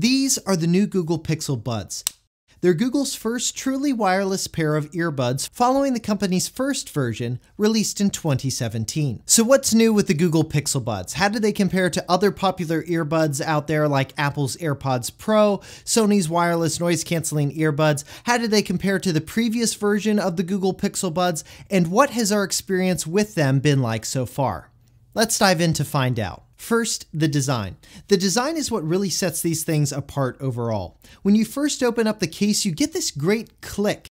These are the new Google Pixel Buds. They're Google's first truly wireless pair of earbuds following the company's first version released in 2017. So what's new with the Google Pixel Buds? How do they compare to other popular earbuds out there like Apple's AirPods Pro, Sony's wireless noise canceling earbuds? How do they compare to the previous version of the Google Pixel Buds? And what has our experience with them been like so far? Let's dive in to find out. First, the design. The design is what really sets these things apart overall. When you first open up the case, you get this great click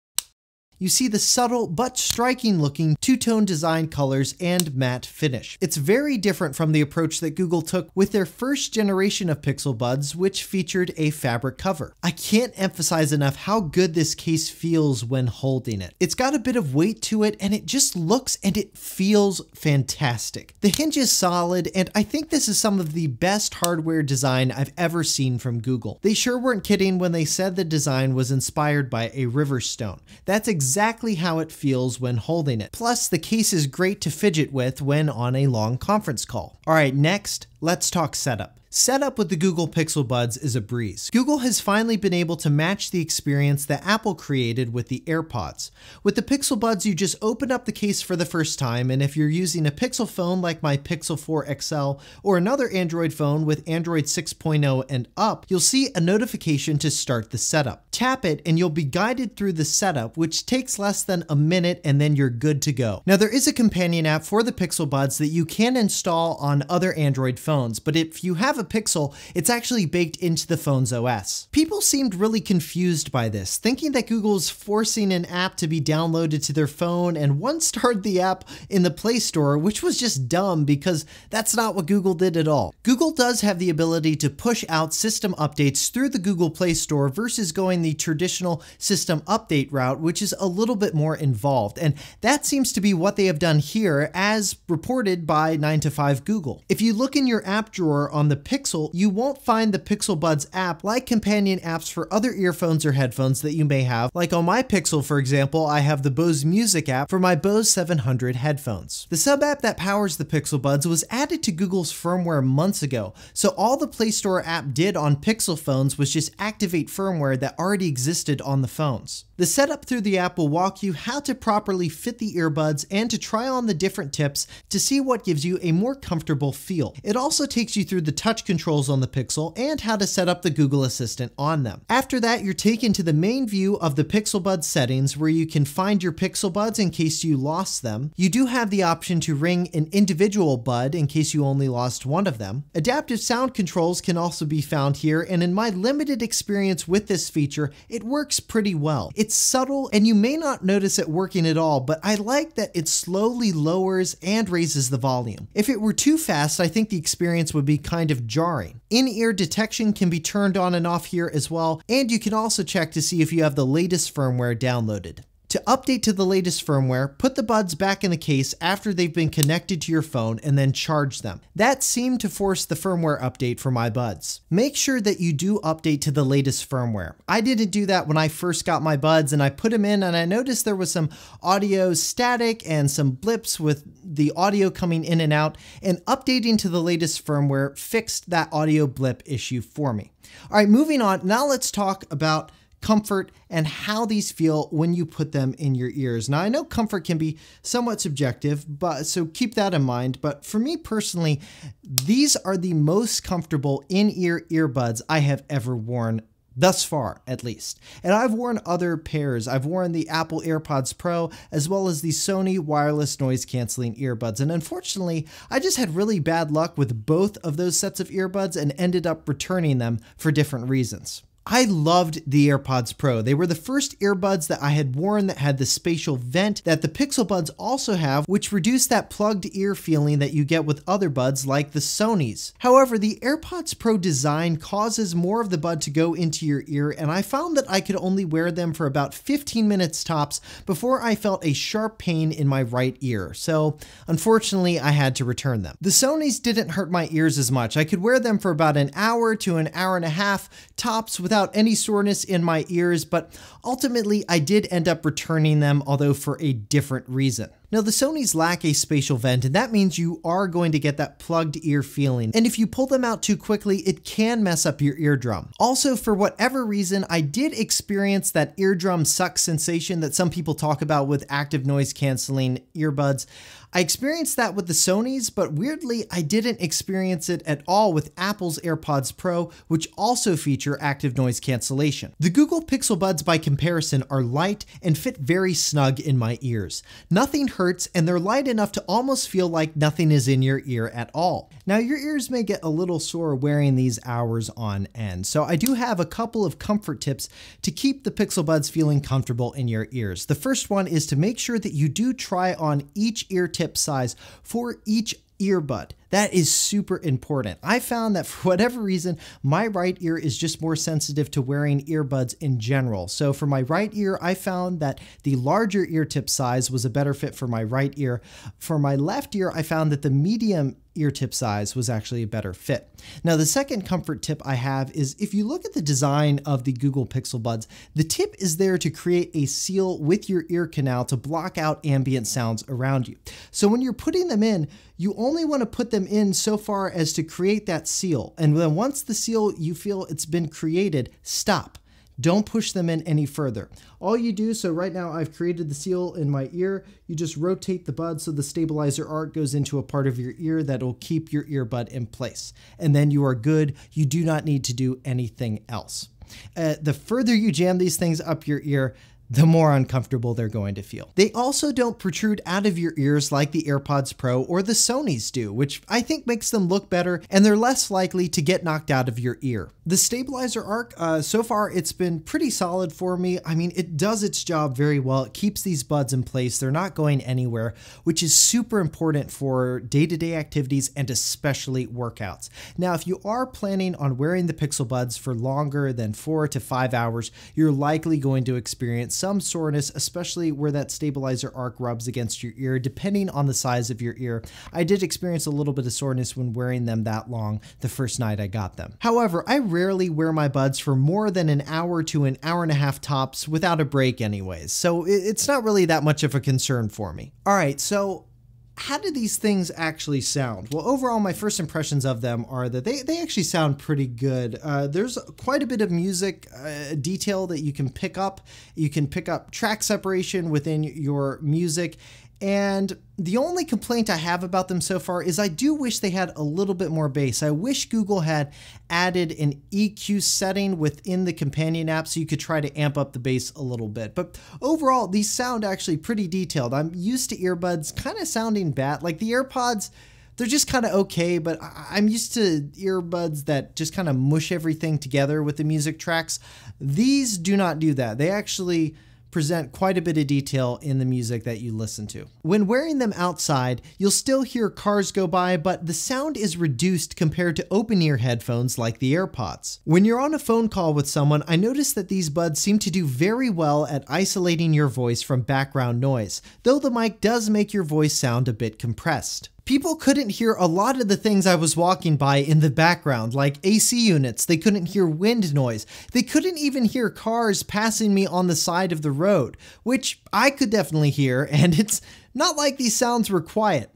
you see the subtle but striking looking two-tone design colors and matte finish. It's very different from the approach that Google took with their first generation of Pixel Buds, which featured a fabric cover. I can't emphasize enough how good this case feels when holding it. It's got a bit of weight to it and it just looks and it feels fantastic. The hinge is solid and I think this is some of the best hardware design I've ever seen from Google. They sure weren't kidding when they said the design was inspired by a river stone. That's exactly exactly how it feels when holding it. Plus, the case is great to fidget with when on a long conference call. All right, next, let's talk setup. Setup with the Google Pixel Buds is a breeze. Google has finally been able to match the experience that Apple created with the AirPods. With the Pixel Buds, you just open up the case for the first time, and if you're using a Pixel phone like my Pixel 4 XL or another Android phone with Android 6.0 and up, you'll see a notification to start the setup. Tap it and you'll be guided through the setup, which takes less than a minute and then you're good to go. Now there is a companion app for the Pixel Buds that you can install on other Android phones, but if you have have a Pixel, it's actually baked into the phone's OS. People seemed really confused by this, thinking that Google's forcing an app to be downloaded to their phone and one start the app in the Play Store, which was just dumb because that's not what Google did at all. Google does have the ability to push out system updates through the Google Play Store versus going the traditional system update route, which is a little bit more involved. And that seems to be what they have done here as reported by 9to5 Google. If you look in your app drawer on the Pixel, you won't find the Pixel Buds app like companion apps for other earphones or headphones that you may have. Like on my Pixel, for example, I have the Bose Music app for my Bose 700 headphones. The sub app that powers the Pixel Buds was added to Google's firmware months ago, so all the Play Store app did on Pixel phones was just activate firmware that already existed on the phones. The setup through the app will walk you how to properly fit the earbuds and to try on the different tips to see what gives you a more comfortable feel. It also takes you through the touch controls on the Pixel and how to set up the Google Assistant on them. After that, you're taken to the main view of the Pixel Bud settings where you can find your Pixel Buds in case you lost them. You do have the option to ring an individual bud in case you only lost one of them. Adaptive sound controls can also be found here and in my limited experience with this feature, it works pretty well. It's subtle and you may not notice it working at all, but I like that it slowly lowers and raises the volume. If it were too fast, I think the experience would be kind of jarring. In-ear detection can be turned on and off here as well, and you can also check to see if you have the latest firmware downloaded. To update to the latest firmware, put the buds back in the case after they've been connected to your phone and then charge them. That seemed to force the firmware update for my buds. Make sure that you do update to the latest firmware. I didn't do that when I first got my buds and I put them in and I noticed there was some audio static and some blips with the audio coming in and out and updating to the latest firmware fixed that audio blip issue for me. All right, moving on, now let's talk about comfort, and how these feel when you put them in your ears. Now, I know comfort can be somewhat subjective, but so keep that in mind. But for me personally, these are the most comfortable in ear earbuds I have ever worn thus far at least. And I've worn other pairs. I've worn the Apple AirPods Pro as well as the Sony wireless noise canceling earbuds. And unfortunately, I just had really bad luck with both of those sets of earbuds and ended up returning them for different reasons. I loved the AirPods Pro. They were the first earbuds that I had worn that had the spatial vent that the Pixel Buds also have, which reduced that plugged ear feeling that you get with other buds like the Sony's. However, the AirPods Pro design causes more of the bud to go into your ear, and I found that I could only wear them for about 15 minutes tops before I felt a sharp pain in my right ear. So unfortunately, I had to return them. The Sony's didn't hurt my ears as much. I could wear them for about an hour to an hour and a half tops without without any soreness in my ears, but ultimately I did end up returning them, although for a different reason. Now the Sony's lack a spatial vent and that means you are going to get that plugged ear feeling and if you pull them out too quickly it can mess up your eardrum. Also for whatever reason I did experience that eardrum suck sensation that some people talk about with active noise canceling earbuds. I experienced that with the Sony's, but weirdly, I didn't experience it at all with Apple's AirPods Pro, which also feature active noise cancellation. The Google Pixel Buds, by comparison, are light and fit very snug in my ears. Nothing hurts, and they're light enough to almost feel like nothing is in your ear at all. Now your ears may get a little sore wearing these hours on end, so I do have a couple of comfort tips to keep the Pixel Buds feeling comfortable in your ears. The first one is to make sure that you do try on each ear tip size for each earbud. That is super important. I found that for whatever reason, my right ear is just more sensitive to wearing earbuds in general. So for my right ear, I found that the larger ear tip size was a better fit for my right ear. For my left ear, I found that the medium ear tip size was actually a better fit. Now, the second comfort tip I have is if you look at the design of the Google Pixel Buds, the tip is there to create a seal with your ear canal to block out ambient sounds around you. So when you're putting them in, you only want to put them them in so far as to create that seal. And then once the seal you feel it's been created, stop. Don't push them in any further. All you do, so right now I've created the seal in my ear, you just rotate the bud so the stabilizer arc goes into a part of your ear that'll keep your earbud in place. And then you are good. You do not need to do anything else. Uh, the further you jam these things up your ear, the more uncomfortable they're going to feel. They also don't protrude out of your ears like the AirPods Pro or the Sony's do, which I think makes them look better and they're less likely to get knocked out of your ear. The stabilizer arc, uh, so far it's been pretty solid for me. I mean, it does its job very well. It keeps these buds in place. They're not going anywhere, which is super important for day-to-day -day activities and especially workouts. Now, if you are planning on wearing the Pixel Buds for longer than four to five hours, you're likely going to experience some soreness, especially where that stabilizer arc rubs against your ear, depending on the size of your ear. I did experience a little bit of soreness when wearing them that long the first night I got them. However, I rarely wear my buds for more than an hour to an hour and a half tops without a break anyways, so it's not really that much of a concern for me. All right, so how do these things actually sound? Well, overall, my first impressions of them are that they, they actually sound pretty good. Uh, there's quite a bit of music uh, detail that you can pick up. You can pick up track separation within your music and the only complaint I have about them so far is I do wish they had a little bit more bass. I wish Google had added an EQ setting within the companion app so you could try to amp up the bass a little bit. But overall, these sound actually pretty detailed. I'm used to earbuds kind of sounding bad. Like the AirPods, they're just kind of okay, but I'm used to earbuds that just kind of mush everything together with the music tracks. These do not do that. They actually present quite a bit of detail in the music that you listen to. When wearing them outside, you'll still hear cars go by, but the sound is reduced compared to open ear headphones like the AirPods. When you're on a phone call with someone, I noticed that these buds seem to do very well at isolating your voice from background noise, though the mic does make your voice sound a bit compressed people couldn't hear a lot of the things I was walking by in the background, like AC units, they couldn't hear wind noise, they couldn't even hear cars passing me on the side of the road, which I could definitely hear, and it's not like these sounds were quiet.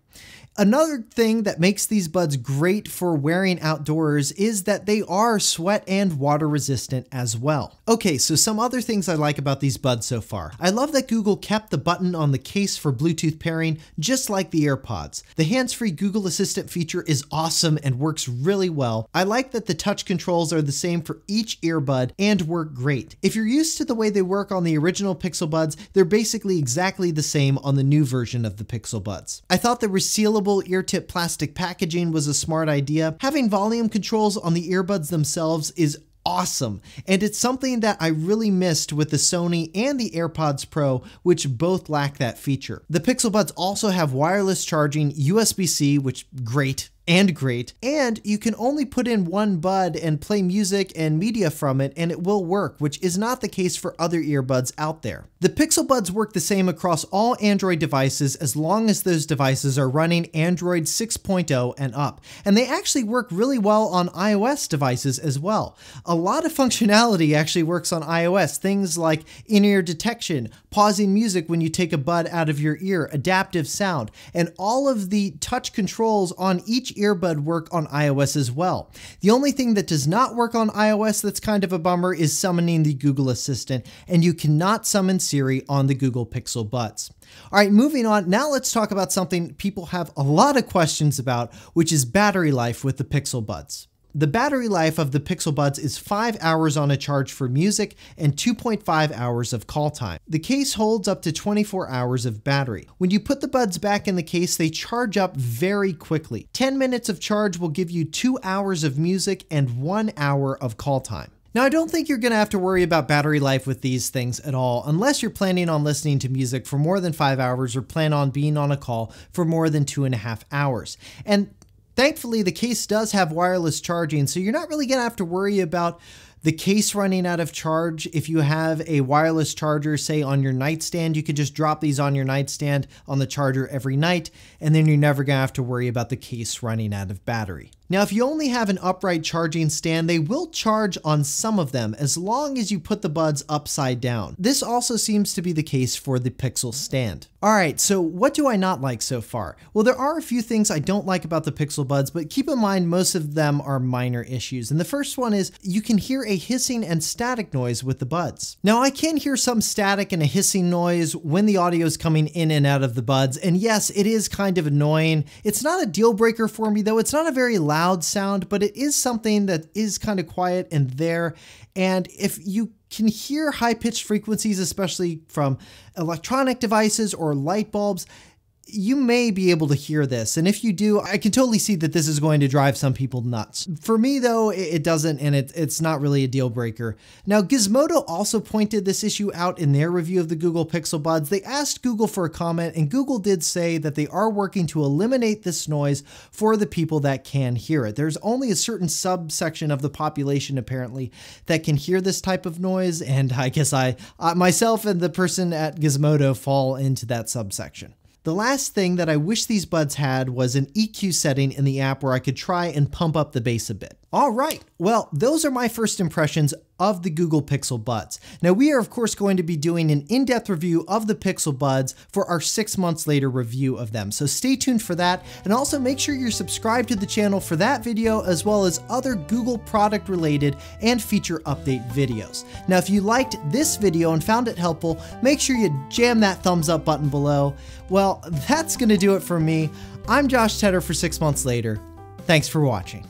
Another thing that makes these buds great for wearing outdoors is that they are sweat and water resistant as well. Okay, so some other things I like about these buds so far. I love that Google kept the button on the case for Bluetooth pairing just like the AirPods. The hands-free Google Assistant feature is awesome and works really well. I like that the touch controls are the same for each earbud and work great. If you're used to the way they work on the original Pixel Buds, they're basically exactly the same on the new version of the Pixel Buds. I thought the resealable available ear tip plastic packaging was a smart idea. Having volume controls on the earbuds themselves is awesome. And it's something that I really missed with the Sony and the AirPods Pro, which both lack that feature. The Pixel Buds also have wireless charging, USB-C, which great, and great, and you can only put in one bud and play music and media from it and it will work, which is not the case for other earbuds out there. The Pixel Buds work the same across all Android devices as long as those devices are running Android 6.0 and up, and they actually work really well on iOS devices as well. A lot of functionality actually works on iOS, things like in-ear detection, pausing music when you take a bud out of your ear, adaptive sound, and all of the touch controls on each earbud work on iOS as well. The only thing that does not work on iOS that's kind of a bummer is summoning the Google Assistant, and you cannot summon Siri on the Google Pixel Buds. All right, moving on. Now let's talk about something people have a lot of questions about, which is battery life with the Pixel Buds. The battery life of the Pixel Buds is 5 hours on a charge for music and 2.5 hours of call time. The case holds up to 24 hours of battery. When you put the buds back in the case, they charge up very quickly. 10 minutes of charge will give you 2 hours of music and 1 hour of call time. Now, I don't think you're going to have to worry about battery life with these things at all, unless you're planning on listening to music for more than five hours or plan on being on a call for more than two and a half hours. And Thankfully, the case does have wireless charging, so you're not really gonna have to worry about the case running out of charge. If you have a wireless charger, say on your nightstand, you can just drop these on your nightstand on the charger every night, and then you're never gonna have to worry about the case running out of battery. Now, if you only have an upright charging stand, they will charge on some of them as long as you put the buds upside down. This also seems to be the case for the Pixel stand. All right, so what do I not like so far? Well, there are a few things I don't like about the Pixel Buds, but keep in mind most of them are minor issues. And the first one is you can hear a hissing and static noise with the buds. Now, I can hear some static and a hissing noise when the audio is coming in and out of the buds. And yes, it is kind of annoying. It's not a deal breaker for me, though. It's not a very loud loud sound, but it is something that is kind of quiet and there. And if you can hear high pitched frequencies, especially from electronic devices or light bulbs, you may be able to hear this. And if you do, I can totally see that this is going to drive some people nuts. For me, though, it, doesn't, and it, it's not really a deal breaker. Now, Gizmodo also pointed this issue out in their review of the Google Pixel Buds. They asked Google for a comment, and Google did say that they are working to eliminate this noise for the people that can hear it. There's only a certain subsection of the population, apparently, that can hear this type of noise. And I guess I, myself and the person at Gizmodo fall into that subsection. The last thing that I wish these buds had was an EQ setting in the app where I could try and pump up the bass a bit. All right, well, those are my first impressions of the Google Pixel Buds. Now, we are, of course, going to be doing an in depth review of the Pixel Buds for our six months later review of them. So stay tuned for that. And also make sure you're subscribed to the channel for that video, as well as other Google product related and feature update videos. Now, if you liked this video and found it helpful, make sure you jam that thumbs up button below. Well, that's going to do it for me. I'm Josh Tedder for six months later. Thanks for watching.